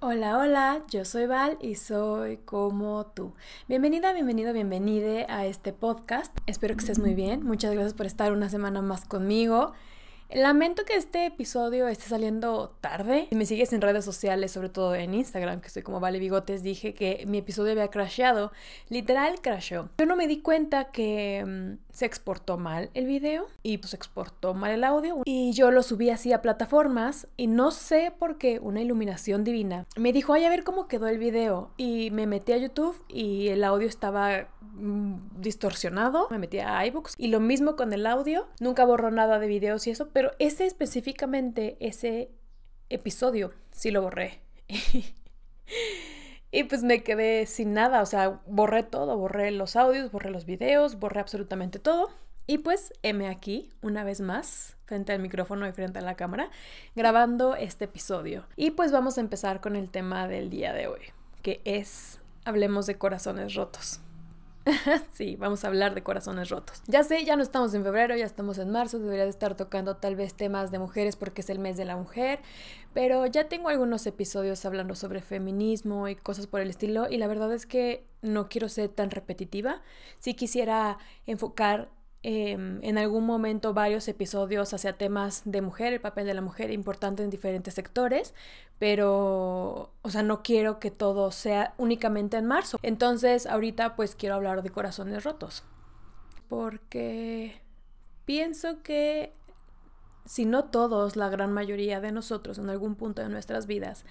Hola, hola, yo soy Val y soy como tú. Bienvenida, bienvenido, bienvenide a este podcast. Espero que estés muy bien. Muchas gracias por estar una semana más conmigo. Lamento que este episodio esté saliendo tarde. Si me sigues en redes sociales, sobre todo en Instagram, que soy como Vale Bigotes, dije que mi episodio había crasheado. Literal crashó. Yo no me di cuenta que mm, se exportó mal el video y pues exportó mal el audio. Y yo lo subí así a plataformas y no sé por qué una iluminación divina me dijo, ay, a ver cómo quedó el video. Y me metí a YouTube y el audio estaba mm, distorsionado. Me metí a iBooks y lo mismo con el audio. Nunca borró nada de videos y eso, pero ese específicamente, ese episodio, sí lo borré. y pues me quedé sin nada, o sea, borré todo, borré los audios, borré los videos, borré absolutamente todo. Y pues heme aquí, una vez más, frente al micrófono y frente a la cámara, grabando este episodio. Y pues vamos a empezar con el tema del día de hoy, que es, hablemos de corazones rotos. sí, vamos a hablar de corazones rotos. Ya sé, ya no estamos en febrero, ya estamos en marzo, debería de estar tocando tal vez temas de mujeres porque es el mes de la mujer, pero ya tengo algunos episodios hablando sobre feminismo y cosas por el estilo y la verdad es que no quiero ser tan repetitiva, sí quisiera enfocar Em, en algún momento varios episodios hacia temas de mujer, el papel de la mujer importante en diferentes sectores, pero, o sea, no quiero que todo sea únicamente en marzo. Entonces, ahorita pues quiero hablar de corazones rotos, porque pienso que, si no todos, la gran mayoría de nosotros en algún punto de nuestras vidas,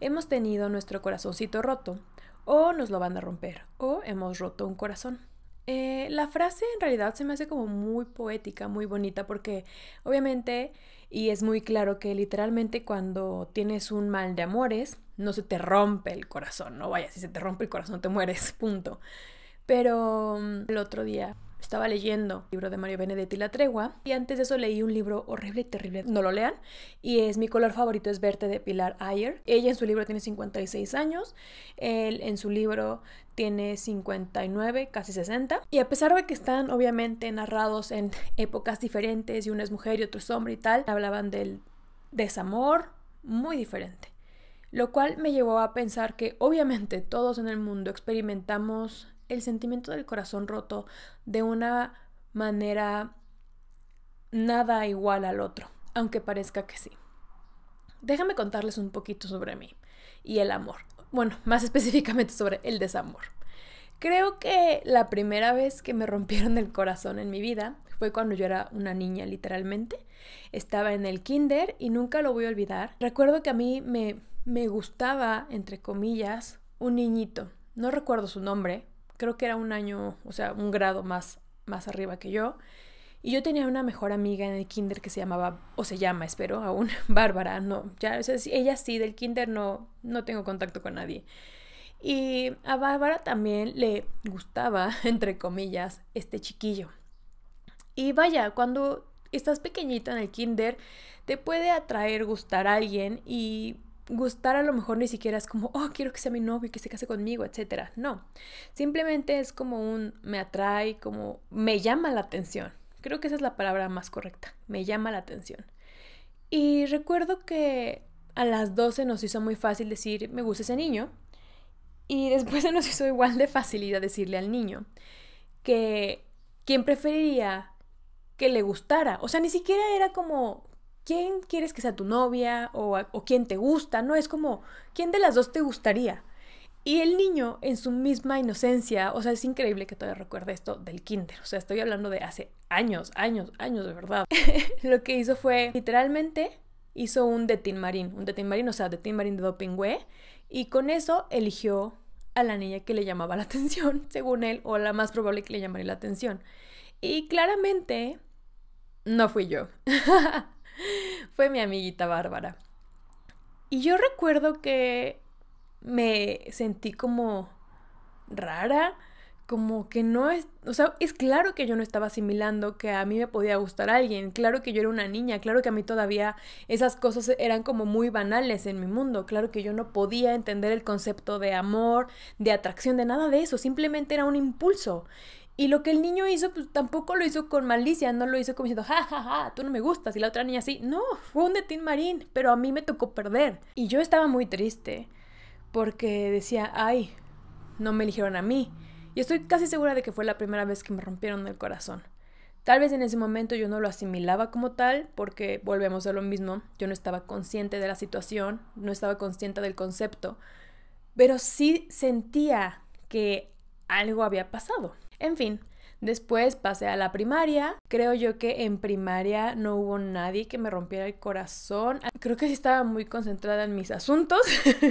hemos tenido nuestro corazoncito roto, o nos lo van a romper, o hemos roto un corazón. Eh, la frase en realidad se me hace como muy poética, muy bonita, porque obviamente, y es muy claro que literalmente cuando tienes un mal de amores, no se te rompe el corazón, no vaya, si se te rompe el corazón te mueres, punto. Pero mm, el otro día estaba leyendo el libro de Mario Benedetti La Tregua y antes de eso leí un libro horrible, terrible, no lo lean, y es mi color favorito es Verte de Pilar Ayer. Ella en su libro tiene 56 años, él en su libro tiene 59, casi 60. Y a pesar de que están obviamente narrados en épocas diferentes y una es mujer y otro es hombre y tal, hablaban del desamor muy diferente. Lo cual me llevó a pensar que obviamente todos en el mundo experimentamos el sentimiento del corazón roto de una manera nada igual al otro, aunque parezca que sí. Déjame contarles un poquito sobre mí y el amor. Bueno, más específicamente sobre el desamor. Creo que la primera vez que me rompieron el corazón en mi vida fue cuando yo era una niña, literalmente. Estaba en el kinder y nunca lo voy a olvidar. Recuerdo que a mí me, me gustaba, entre comillas, un niñito. No recuerdo su nombre, creo que era un año, o sea, un grado más, más arriba que yo. Y yo tenía una mejor amiga en el kinder que se llamaba, o se llama, espero, aún, Bárbara, no, ya, o sea, ella sí, del kinder no, no tengo contacto con nadie. Y a Bárbara también le gustaba, entre comillas, este chiquillo. Y vaya, cuando estás pequeñita en el kinder, te puede atraer gustar a alguien y gustar a lo mejor ni siquiera es como, oh, quiero que sea mi novio, que se case conmigo, etcétera. No, simplemente es como un me atrae, como me llama la atención. Creo que esa es la palabra más correcta, me llama la atención. Y recuerdo que a las 12 nos hizo muy fácil decir, me gusta ese niño. Y después se nos hizo igual de facilidad decirle al niño que quien preferiría que le gustara. O sea, ni siquiera era como quién quieres que sea tu novia o, quién te gusta, ¿no? Es como, ¿quién de las dos te gustaría? Y el niño, en su misma inocencia, o sea, es increíble que todavía recuerde esto del kinder, o sea, estoy hablando de hace años, años, años de verdad. Lo que hizo fue, literalmente, hizo un detín marín, un detín marín, o sea, detín marín de dopingüe, y con eso eligió a la niña que le llamaba la atención, según él, o la más probable que le llamaría la atención. Y claramente, no fui yo. Fue mi amiguita Bárbara. Y yo recuerdo que me sentí como rara, como que no es, o sea, es claro que yo no estaba asimilando que a mí me podía gustar alguien, claro que yo era una niña, claro que a mí todavía esas cosas eran como muy banales en mi mundo, claro que yo no podía entender el concepto de amor, de atracción, de nada de eso, simplemente era un impulso. Y lo que el niño hizo, pues tampoco lo hizo con malicia, no lo hizo como diciendo, ja, ja, ja, tú no me gustas y la otra niña sí. No, fue un detín marín, pero a mí me tocó perder. Y yo estaba muy triste porque decía, ay, no me eligieron a mí. Y estoy casi segura de que fue la primera vez que me rompieron el corazón. Tal vez en ese momento yo no lo asimilaba como tal, porque volvemos a lo mismo, yo no estaba consciente de la situación, no estaba consciente del concepto, pero sí sentía que algo había pasado. En fin, después pasé a la primaria. Creo yo que en primaria no hubo nadie que me rompiera el corazón. Creo que sí estaba muy concentrada en mis asuntos.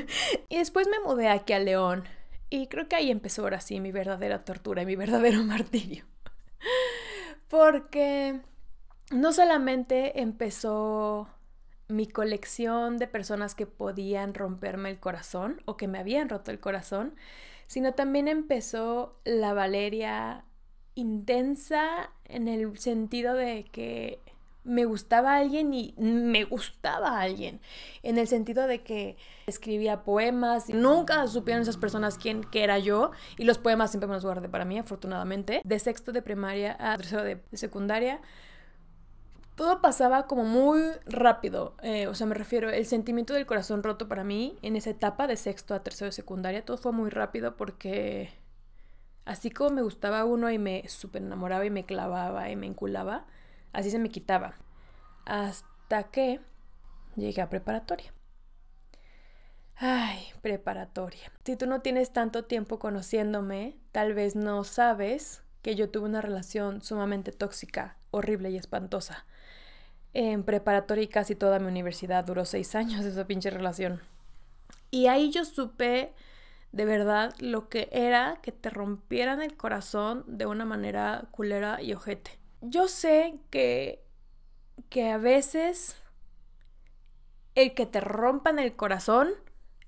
y después me mudé aquí a León. Y creo que ahí empezó ahora sí mi verdadera tortura y mi verdadero martirio. Porque no solamente empezó mi colección de personas que podían romperme el corazón o que me habían roto el corazón, sino también empezó la Valeria intensa en el sentido de que me gustaba alguien y me gustaba a alguien, en el sentido de que escribía poemas y nunca supieron esas personas quién que era yo y los poemas siempre me los guardé para mí, afortunadamente. De sexto de primaria a tercero de secundaria todo pasaba como muy rápido. Eh, o sea, me refiero, el sentimiento del corazón roto para mí en esa etapa de sexto a tercero de secundaria, todo fue muy rápido porque así como me gustaba uno y me súper enamoraba y me clavaba y me enculaba, así se me quitaba. Hasta que llegué a preparatoria. Ay, preparatoria. Si tú no tienes tanto tiempo conociéndome, tal vez no sabes que yo tuve una relación sumamente tóxica, horrible y espantosa en preparatoria y casi toda mi universidad. Duró seis años esa pinche relación. Y ahí yo supe de verdad lo que era que te rompieran el corazón de una manera culera y ojete. Yo sé que, que a veces el que te rompan el corazón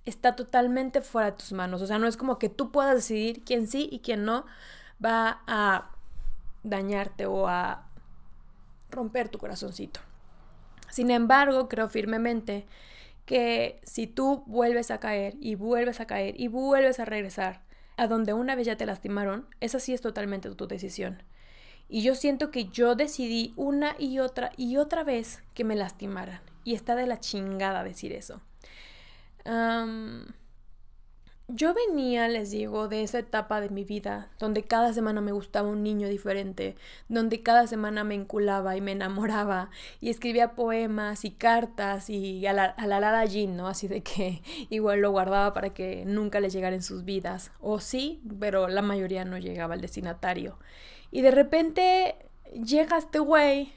está totalmente fuera de tus manos. O sea, no es como que tú puedas decidir quién sí y quién no va a dañarte o a romper tu corazoncito. Sin embargo, creo firmemente que si tú vuelves a caer y vuelves a caer y vuelves a regresar a donde una vez ya te lastimaron, esa sí es totalmente tu decisión. Y yo siento que yo decidí una y otra y otra vez que me lastimaran. Y está de la chingada decir eso. Yo venía, les digo, de esa etapa de mi vida, donde cada semana me gustaba un niño diferente, donde cada semana me enculaba y me enamoraba, y escribía poemas y cartas y a la, a la ¿no? Así de que igual lo guardaba para que nunca le llegara en sus vidas, o sí, pero la mayoría no llegaba al destinatario. Y de repente llega este güey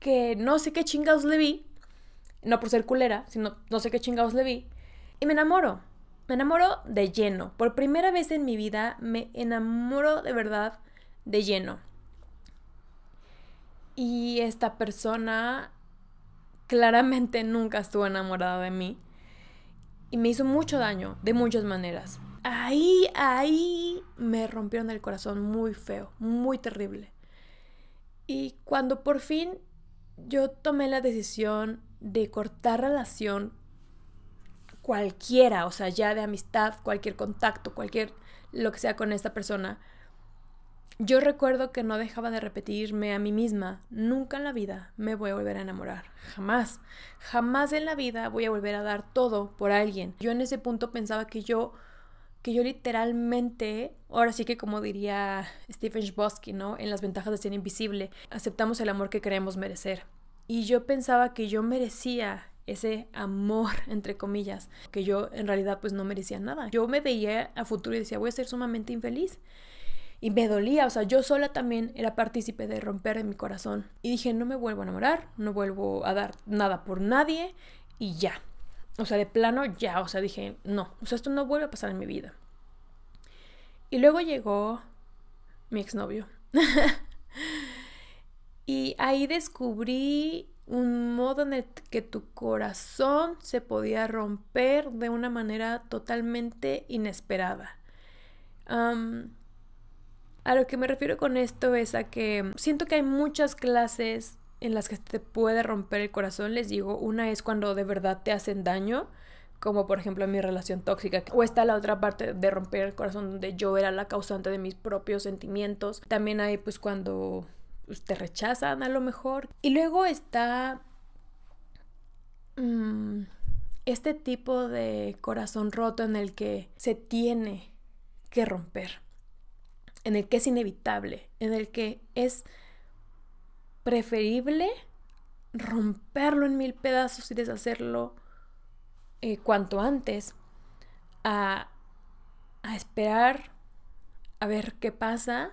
que no sé qué chingados le vi, no por ser culera, sino no sé qué chingados le vi, y me enamoro. Me enamoro de lleno. Por primera vez en mi vida me enamoro de verdad de lleno. Y esta persona claramente nunca estuvo enamorada de mí. Y me hizo mucho daño, de muchas maneras. Ahí, ahí me rompieron el corazón muy feo, muy terrible. Y cuando por fin yo tomé la decisión de cortar relación cualquiera, o sea, ya de amistad, cualquier contacto, cualquier lo que sea con esta persona, yo recuerdo que no dejaba de repetirme a mí misma, nunca en la vida me voy a volver a enamorar, jamás, jamás en la vida voy a volver a dar todo por alguien. Yo en ese punto pensaba que yo, que yo literalmente, ahora sí que como diría Stephen bosky ¿no? En las ventajas de ser invisible, aceptamos el amor que queremos merecer. Y yo pensaba que yo merecía ese amor, entre comillas, que yo en realidad pues no merecía nada. Yo me veía a futuro y decía, voy a ser sumamente infeliz. Y me dolía, o sea, yo sola también era partícipe de romper mi corazón. Y dije, no me vuelvo a enamorar, no vuelvo a dar nada por nadie y ya. O sea, de plano ya, o sea, dije, no, o sea, esto no vuelve a pasar en mi vida. Y luego llegó mi exnovio. y ahí descubrí un modo en el que tu corazón se podía romper de una manera totalmente inesperada. a lo que me refiero con esto es a que siento que hay muchas clases en las que te puede romper el corazón. Les digo, una es cuando de verdad te hacen daño, como por ejemplo mi relación tóxica. O está la otra parte de romper el corazón donde yo era la causante de mis propios sentimientos. También hay pues cuando pues, te rechazan a lo mejor. Y luego está mm, este tipo de corazón roto en el que se tiene que romper, en el que es inevitable, en el que es preferible romperlo en mil pedazos y deshacerlo eh, cuanto antes a esperar a ver qué pasa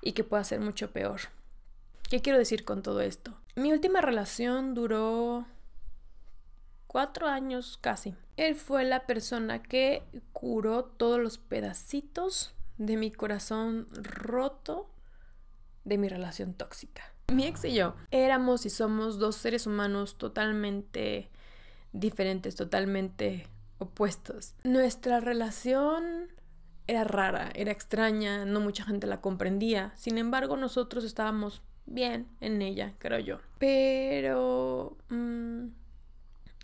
y que pueda ser mucho peor. ¿Qué quiero decir con todo esto? Mi última relación duró cuatro años casi. Él fue la persona que curó todos los pedacitos de mi corazón roto de mi relación tóxica. Mi ex y yo éramos y somos dos seres humanos totalmente diferentes, totalmente opuestos. Nuestra relación era rara, era extraña, no mucha gente la comprendía. Sin embargo, nosotros estábamos bien en ella, creo yo. Pero mm,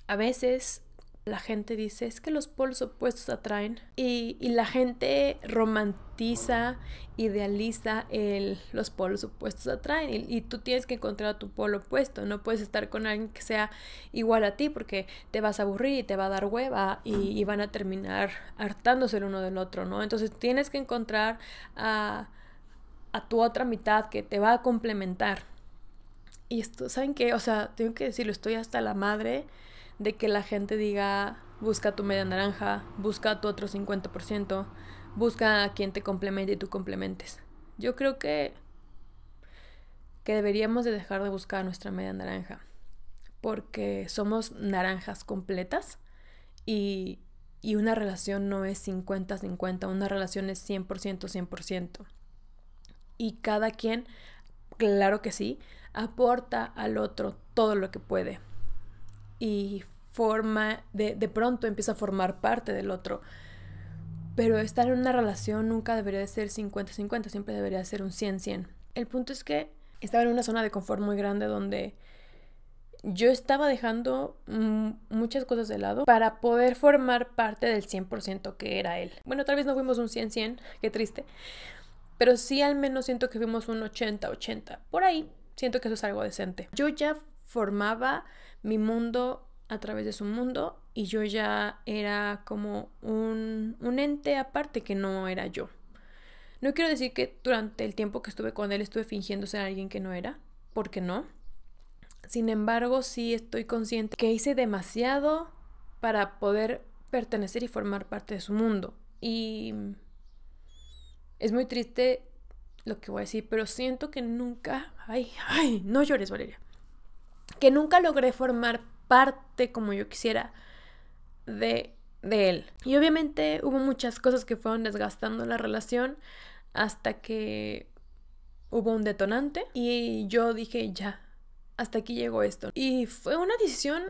a veces la gente dice es que los polos opuestos atraen y, la gente romantiza, idealiza el los polos opuestos atraen y, tú tienes que encontrar a tu polo opuesto, no puedes estar con alguien que sea igual a ti porque te vas a aburrir, ...y te va a dar hueva y, van a terminar hartándose el uno del otro, ¿no? Entonces tienes que encontrar a a tu otra mitad que te va a complementar. Y esto, ¿saben qué? O sea, tengo que decirlo, estoy hasta la madre de que la gente diga, busca tu media naranja, busca tu otro 50%, busca a quien te complemente y tú complementes. Yo creo que, que deberíamos de dejar de buscar nuestra media naranja, porque somos naranjas completas y, y una relación no es 50-50, una relación es 100%-100% y cada quien, claro que sí, aporta al otro todo lo que puede y forma, de, pronto empieza a formar parte del otro. Pero estar en una relación nunca debería de ser 50-50, siempre debería ser un 100-100. El punto es que estaba en una zona de confort muy grande donde yo estaba dejando mm, muchas cosas de lado para poder formar parte del 100% que era él. Bueno, tal vez no fuimos un 100-100, qué triste, pero sí al menos siento que fuimos un 80-80. Por ahí siento que eso es algo decente. Yo ya formaba mi mundo a través de su mundo y yo ya era como un, un ente aparte que no era yo. No quiero decir que durante el tiempo que estuve con él estuve fingiendo ser alguien que no era, porque no. Sin embargo, sí estoy consciente que hice demasiado para poder pertenecer y formar parte de su mundo. Y es muy triste lo que voy a decir, pero siento que nunca, ay, ay, no llores Valeria, que nunca logré formar parte como yo quisiera de, de él. Y obviamente hubo muchas cosas que fueron desgastando la relación hasta que hubo un detonante y yo dije, ya, hasta aquí llegó esto. Y fue una decisión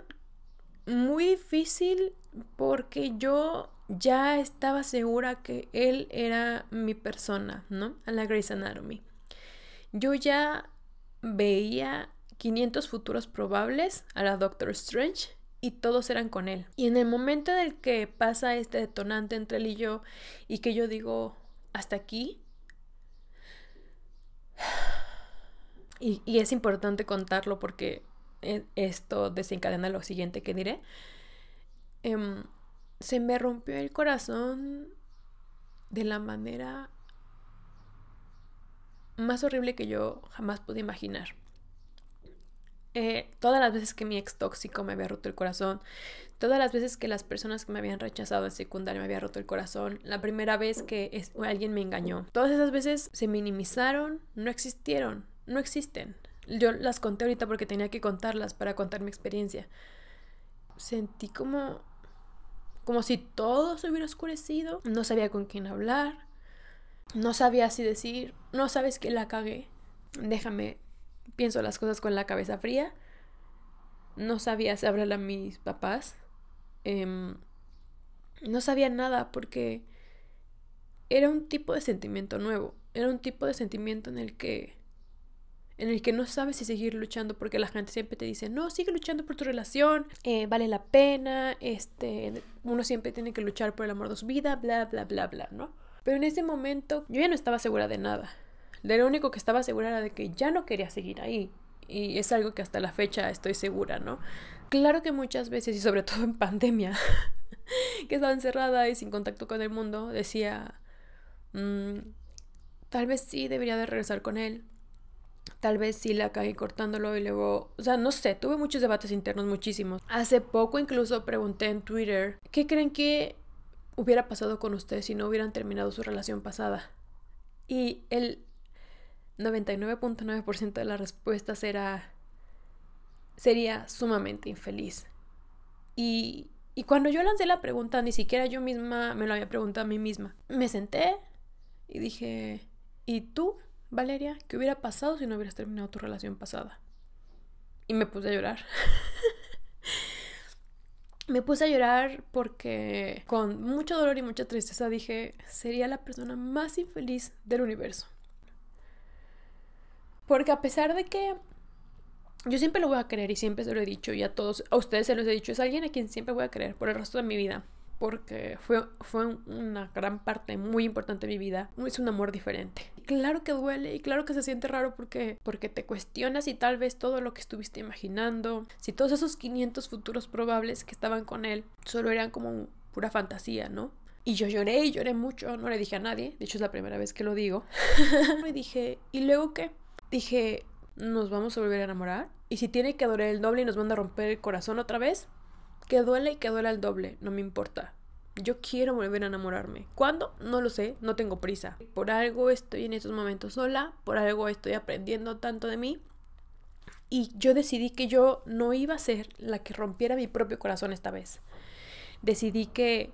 muy difícil porque yo ya estaba segura que él era mi persona, ¿no? A la Grey's Anatomy. Yo ya veía 500 futuros probables a la Doctor Strange y todos eran con él. Y en el momento en que pasa este detonante entre él y yo y que yo digo, hasta aquí. Y, es importante contarlo porque e, esto desencadena lo siguiente que diré. Em, se me rompió el corazón de la manera más horrible que yo jamás pude imaginar. Eh, todas las veces que mi ex tóxico me había roto el corazón, todas las veces que las personas que me habían rechazado en secundaria me había roto el corazón, la primera vez que alguien me engañó, todas esas veces se minimizaron, no existieron, no existen. Yo las conté ahorita porque tenía que contarlas para contar mi experiencia. Sentí como como si todo se hubiera oscurecido, no sabía con quién hablar, no sabía si decir, no sabes que la cagué, déjame, pienso las cosas con la cabeza fría, no sabía si hablarle a mis papás, em, no sabía nada porque era un tipo de sentimiento nuevo, era un tipo de sentimiento en el que en el que no sabes si seguir luchando porque la gente siempre te dice, no, sigue luchando por tu relación, eh, vale la pena, este, uno siempre tiene que luchar por el amor de su vida, bla, bla, bla, bla, ¿no? Pero en ese momento yo ya no estaba segura de nada. De lo único que estaba segura era de que ya no quería seguir ahí. Y es algo que hasta la fecha estoy segura, ¿no? Claro que muchas veces, y sobre todo en pandemia, que estaba encerrada y sin contacto con el mundo, decía, mm, tal vez sí debería de regresar con él, tal vez sí la caí cortándolo y luego, o sea, no sé, tuve muchos debates internos, muchísimos. Hace poco incluso pregunté en Twitter, ¿qué creen que hubiera pasado con ustedes si no hubieran terminado su relación pasada? Y el 99.9% de las respuestas era, sería sumamente infeliz. Y, y cuando yo lancé la pregunta, ni siquiera yo misma me lo había preguntado a mí misma. Me senté y dije, ¿y tú? Valeria, ¿qué hubiera pasado si no hubieras terminado tu relación pasada? Y me puse a llorar. me puse a llorar porque con mucho dolor y mucha tristeza dije, sería la persona más infeliz del universo. Porque a pesar de que yo siempre lo voy a creer y siempre se lo he dicho y a todos, a ustedes se los he dicho, es alguien a quien siempre voy a creer por el resto de mi vida porque fue, fue una gran parte muy importante de mi vida. Es un amor diferente. claro que duele y claro que se siente raro porque, porque te cuestionas y tal vez todo lo que estuviste imaginando, si todos esos 500 futuros probables que estaban con él solo eran como pura fantasía, ¿no? Y yo lloré y lloré mucho, no le dije a nadie, de hecho es la primera vez que lo digo. Me dije, ¿y luego qué? Dije, ¿nos vamos a volver a enamorar? ¿Y si tiene que adorar el doble y nos manda a romper el corazón otra vez? Que duele y que duele el doble, no me importa. Yo quiero volver a enamorarme. ¿Cuándo? No lo sé, no tengo prisa. Por algo estoy en estos momentos sola, por algo estoy aprendiendo tanto de mí. Y yo decidí que yo no iba a ser la que rompiera mi propio corazón esta vez. Decidí que,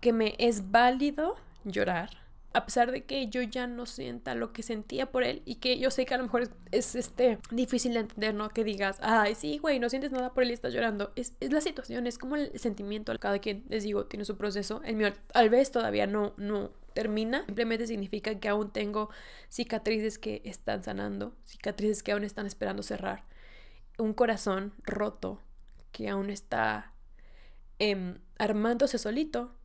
que me es válido llorar, a pesar de que yo ya no sienta lo que sentía por él y que yo sé que a lo mejor es, este difícil de entender, ¿no? Que digas, ay, sí, güey, no sientes nada por él y estás llorando. Es, la situación, es como el sentimiento. Cada quien, les digo, tiene su proceso. El mío tal vez todavía no, no termina, simplemente significa que aún tengo cicatrices que están sanando, cicatrices que aún están esperando cerrar. Un corazón roto que aún está em, armándose solito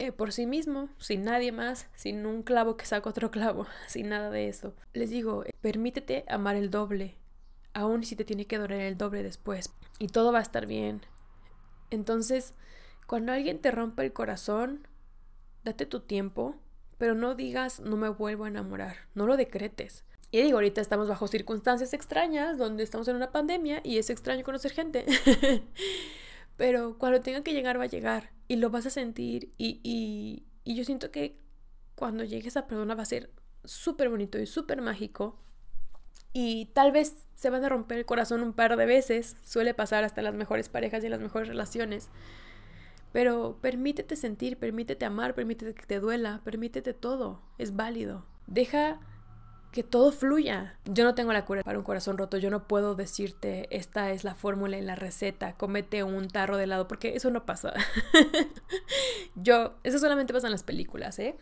eh, por sí mismo, sin nadie más, sin un clavo que saca otro clavo, sin nada de eso. Les digo, eh, permítete amar el doble, aun si te tiene que doler el doble después, y todo va a estar bien. Entonces, cuando alguien te rompe el corazón, date tu tiempo, pero no digas no me vuelvo a enamorar, no lo decretes. Y digo, ahorita estamos bajo circunstancias extrañas, donde estamos en una pandemia y es extraño conocer gente. pero cuando tenga que llegar va a llegar y lo vas a sentir y, y, y yo siento que cuando llegue esa persona va a ser súper bonito y súper mágico y tal vez se van a romper el corazón un par de veces, suele pasar hasta en las mejores parejas y en las mejores relaciones, pero permítete sentir, permítete amar, permítete que te duela, permítete todo, es válido. Deja que todo fluya. Yo no tengo la cura para un corazón roto, yo no puedo decirte esta es la fórmula en la receta, cómete un tarro de helado, porque eso no pasa. yo, eso solamente pasa en las películas, ¿eh?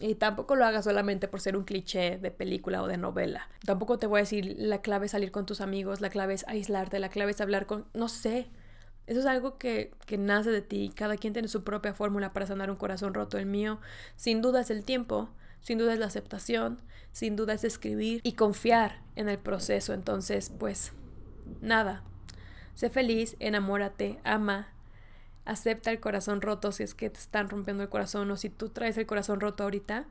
Y tampoco lo hagas solamente por ser un cliché de película o de novela. Tampoco te voy a decir la clave es salir con tus amigos, la clave es aislarte, la clave es hablar con... No sé. Eso es algo que, que nace de ti. Cada quien tiene su propia fórmula para sanar un corazón roto. El mío, sin duda, es el tiempo sin duda es la aceptación, sin duda es escribir y confiar en el proceso. Entonces, pues nada, sé feliz, enamórate, ama, acepta el corazón roto si es que te están rompiendo el corazón o si tú traes el corazón roto ahorita,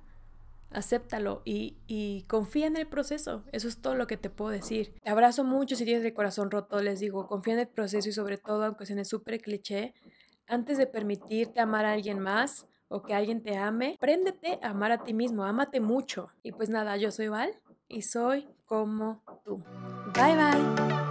acéptalo y, y, confía en el proceso. Eso es todo lo que te puedo decir. Te abrazo mucho si tienes el corazón roto, les digo, confía en el proceso y sobre todo, aunque un súper cliché, antes de permitirte amar a alguien más, o que alguien te ame, préndete a amar a ti mismo, ámate mucho. Y pues nada, yo soy Val y soy como tú. Bye bye.